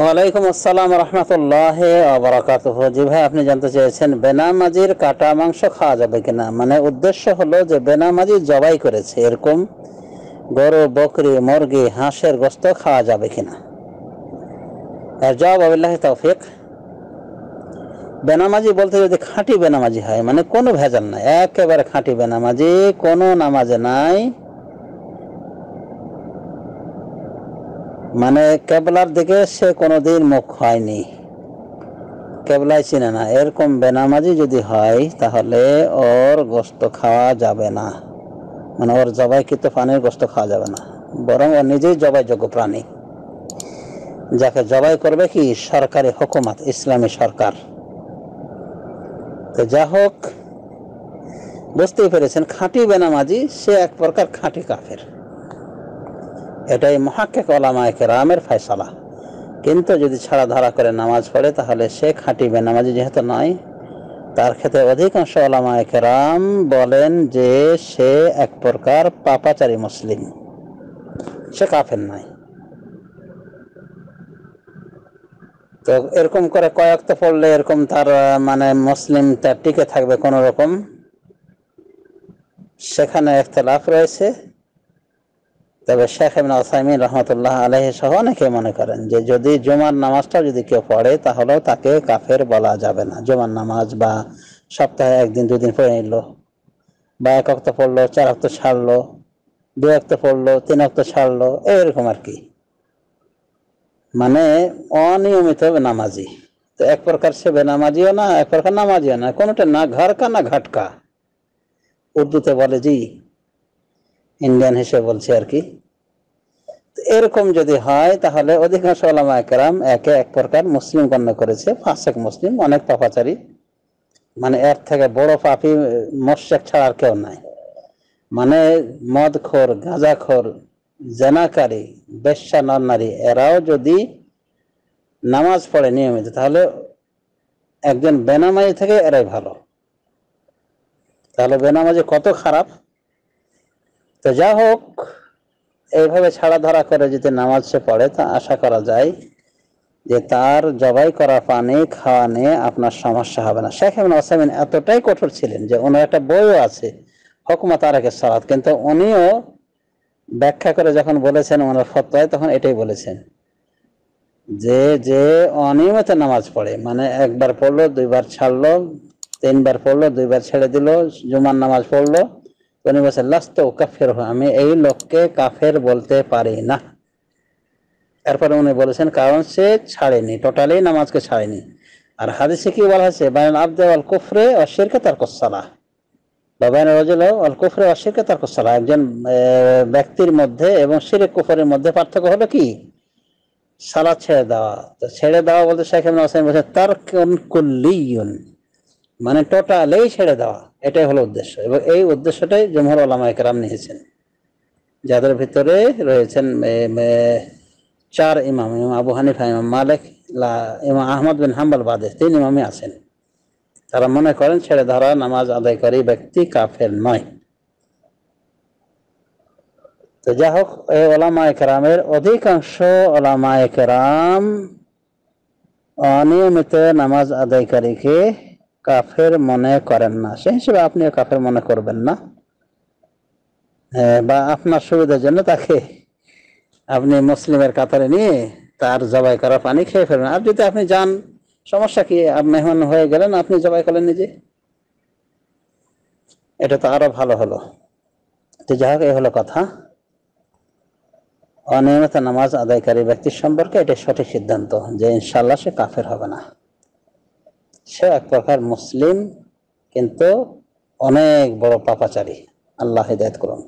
ওয়ালাইকুম আসসালাম রহমতুল্লাহ আবরাকাত যে ভাই আপনি জানতে চেয়েছেন বেনামাজির কাটা মাংস খাওয়া যাবে কিনা মানে উদ্দেশ্য হলো যে বেনামাজি জবাই করেছে এরকম গরু বকরি মুরগি হাঁসের গোস্ত খাওয়া যাবে কিনা এর জবাব আবিল্লাহ তৌফিক বেনামাজি বলতে যদি খাঁটি বেনামাজি হয় মানে কোনো ভেজাল নাই একেবারে খাঁটি বেনামাজি কোনো নামাজে নাই মানে কেবলার দিকে সে কোনোদিন মুখ হয়নি কেবলায় চিনে না এরকম বেনামাজি যদি হয় তাহলে ওর গোস্ত খাওয়া যাবে না মানে ওর জবাইকৃত প্রাণীর গোস্ত খাওয়া যাবে না বরং ও নিজেই জবাইযোগ্য প্রাণী যাকে জবাই করবে কি সরকারি হকুমত ইসলামী সরকার তো যা হোক বুঝতেই পেরেছেন খাঁটি বেনামাজি সে এক প্রকার খাঁটি কাফের এটাই মহাক্কেক ওলামায় কেরামের ফয়সালা কিন্তু যদি ছাড়া ধরা করে নামাজ পড়ে তাহলে সে খাঁটিবে নামাজ যেহেতু নয় তার ক্ষেত্রে অধিকাংশ ওলামায় কেরাম বলেন যে সে এক প্রকার পাপাচারী মুসলিম সে কাফের নয় তো এরকম করে কয়েকটা পড়লে এরকম তার মানে মুসলিম তার টিকে থাকবে কোনো রকম সেখানে একতলাফ রয়েছে তবে শেখ এমন আসাইমিন রহমতুল্লাহ আলহী সহ অনেকে মনে করেন যে যদি জুমার নামাজটা যদি কেউ পড়ে তাহলেও তাকে কাফের বলা যাবে না জুমার নামাজ বা সপ্তাহে একদিন দুদিন পড়ে নিল বা এক অক্ত পড়লো চার অক্ত ছাড়লো দু অক্ত পড়লো তিন অক্ত ছাড়লো এরকম আর কি মানে অনিয়মিত নামাজি তো এক প্রকার সে বেনামাজিও না এক প্রকার নামাজিও না কোনোটা না ঘরকা না ঘাটকা উর্দুতে বলে জি ইন্ডিয়ান হিসেবে বলছি আর কি এরকম যদি হয় তাহলে অধিকাংশ আলামা একরাম একে এক প্রকার মুসলিম গণ্য করেছে ফাঁসেক মুসলিম অনেক পাপাচারী মানে এর থেকে বড় পাপি মোশেক ছাড়া আর কেউ নাই মানে মদখোর গাঁজাখোর জেনাকারী বেশ্যা নর নারী এরাও যদি নামাজ পড়ে নিয়মিত তাহলে একজন বেনামাজি থেকে এরাই ভালো তাহলে বেনামাজি কত খারাপ তো যা হোক এইভাবে ছাড়া ধরা করে যদি নামাজ সে পড়ে তা আশা করা যায় যে তার জবাই করা পানি খাওয়া নিয়ে আপনার সমস্যা হবে না শেখ এমন ওসামিন এতটাই কঠোর ছিলেন যে ওনার একটা বইও আছে হকুমা তারাকের সালাদ কিন্তু উনিও ব্যাখ্যা করে যখন বলেছেন ওনার ফতোয় তখন এটাই বলেছেন যে যে অনিয়মিত নামাজ পড়ে মানে একবার পড়লো দুইবার ছাড়লো তিনবার পড়লো দুইবার ছেড়ে দিল জুমার নামাজ পড়লো উনি বলছে লাস্ত ও কাফের আমি এই লোককে কাফের বলতে পারি না এরপরে উনি বলেছেন কারণ সে ছাড়েনি টোটালি নামাজকে ছাড়েনি আর হাদিসে কি বলা হয়েছে বায়ন আবদে আল কুফরে অশিরকে তার কোসালা বা বায়ন রজল আল কুফরে অশিরকে তার কোসালা একজন ব্যক্তির মধ্যে এবং শিরে কুফরের মধ্যে পার্থক্য হলো কি সালা ছেড়ে দেওয়া তো ছেড়ে দেওয়া বলতে শেখ হোসেন বলছে তার কুল্লিয়ন মানে টোটালেই ছেড়ে দেওয়া এটাই হলো উদ্দেশ্য এবং এই উদ্দেশ্যটাই জমহর আলামা একরাম নিয়েছেন যাদের ভিতরে রয়েছেন চার ইমাম ইমাম আবু হানিফা ইমাম মালিক ইমাম আহমদ বিন হাম্বাল বাদে তিন ইমামে আছেন তারা মনে করেন ছেড়ে ধরা নামাজ আদায়কারী ব্যক্তি কাফের নয় তো যাই হোক এই ওলামা একরামের অধিকাংশ ওলামা একরাম অনিয়মিত নামাজ আদায়কারীকে কাফের মনে করেন না সেই হিসেবে আপনিও কাফের মনে করবেন না বা আপনার সুবিধার জন্য তাকে আপনি মুসলিমের কাতারে নিয়ে তার জবাই করা পানি খেয়ে ফেলবেন আর যদি আপনি যান সমস্যা কি মেহমান হয়ে গেলেন আপনি জবাই করলেন নিজে এটা তো আরো ভালো হলো তো যাই হোক এ হলো কথা অনিয়মিত নামাজ আদায়কারী ব্যক্তির সম্পর্কে এটা সঠিক সিদ্ধান্ত যে ইনশাল্লাহ সে কাফের হবে না সে এক প্রকার মুসলিম কিন্তু অনেক বড় পাপাচারী আল্লাহ হেদায়ত করুন